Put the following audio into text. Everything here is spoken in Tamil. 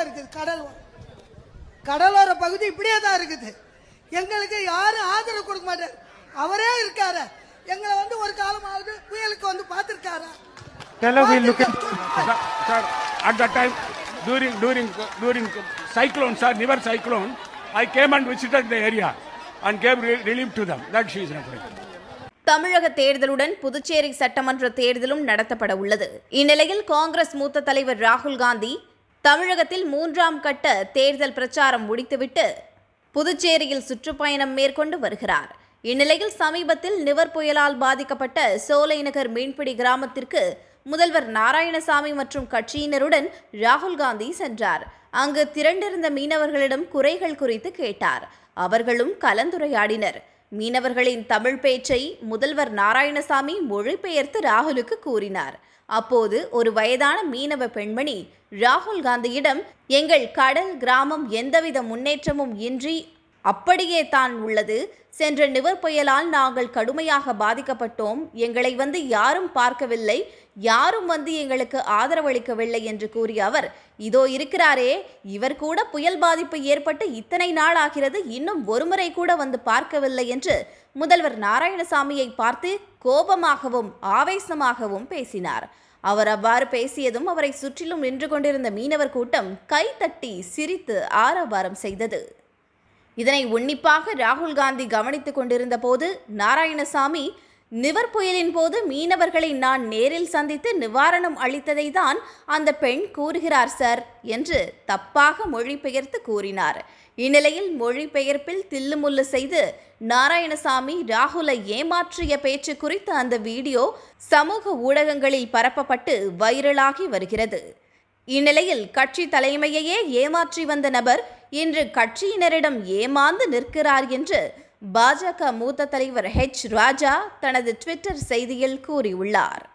தான் இருக்குது கடல் கடலோர பகுதி இப்படியே தான் இருக்குது எங்களுக்கு யாரும் ஆதரவு கொடுக்க மாட்டார் அவரே இருக்கார எங்களை வந்து ஒரு காலமாவது புயலுக்கு வந்து பார்த்துருக்காரு during during during cyclone, sir, cyclone. I came and visited the area and gave relief to them. That she is தமிழக தேர்தலுடன் புதுச்சேரி சட்டமன்ற தேர்தலும் நடத்தப்பட உள்ளது இந்நிலையில் காங்கிரஸ் மூத்த தலைவர் ராகுல் காந்தி தமிழகத்தில் மூன்றாம் கட்ட தேர்தல் பிரச்சாரம் முடித்துவிட்டு புதுச்சேரியில் சுற்றுப்பயணம் மேற்கொண்டு வருகிறார் இந்நிலையில் சமீபத்தில் நிவர் புயலால் பாதிக்கப்பட்ட சோலைநகர் மீன்பிடி கிராமத்திற்கு முதல்வர் நாராயணசாமி மற்றும் கட்சியினருடன் ராகுல் காந்தி சென்றார் அங்கு திரண்டிருந்த மீனவர்களிடம் குறைகள் குறித்து கேட்டார் அவர்களும் கலந்துரையாடினர் மீனவர்களின் தமிழ் பேச்சை முதல்வர் நாராயணசாமி மொழிபெயர்த்து ராகுலுக்கு கூறினார் அப்போது ஒரு வயதான மீனவ பெண்மணி ராகுல் காந்தியிடம் எங்கள் கடல் கிராமம் எந்தவித முன்னேற்றமும் இன்றி அப்படியே தான் உள்ளது சென்ற நிவர் புயலால் நாங்கள் கடுமையாக பாதிக்கப்பட்டோம் எங்களை வந்து யாரும் பார்க்கவில்லை யாரும் வந்து எங்களுக்கு ஆதரவளிக்கவில்லை என்று கூறிய அவர் இதோ இருக்கிறாரே இவர் கூட புயல் பாதிப்பு ஏற்பட்டு இத்தனை நாள் ஆகிறது இன்னும் ஒருமுறை கூட வந்து பார்க்கவில்லை என்று முதல்வர் நாராயணசாமியை பார்த்து கோபமாகவும் ஆவேசமாகவும் பேசினார் அவர் அவ்வாறு பேசியதும் அவரை சுற்றிலும் நின்று கொண்டிருந்த மீனவர் கூட்டம் தட்டி சிரித்து ஆரவாரம் செய்தது இதனை உன்னிப்பாக ராகுல் காந்தி கவனித்துக் கொண்டிருந்த போது நாராயணசாமி நிவர் புயலின் போது மீனவர்களை நான் நேரில் சந்தித்து நிவாரணம் அளித்ததை தான் அந்த பெண் கூறுகிறார் சார் என்று தப்பாக மொழிபெயர்த்து கூறினார் இந்நிலையில் மொழிபெயர்ப்பில் தில்லுமுல்லு செய்து நாராயணசாமி ராகுலை ஏமாற்றிய பேச்சு குறித்த அந்த வீடியோ சமூக ஊடகங்களில் பரப்பப்பட்டு வைரலாகி வருகிறது இந்நிலையில் கட்சி தலைமையையே ஏமாற்றி வந்த நபர் இன்று கட்சியினரிடம் ஏமாந்து நிற்கிறார் என்று பாஜக மூத்த தலைவர் ஹெச் ராஜா தனது ட்விட்டர் செய்தியில் கூறியுள்ளார்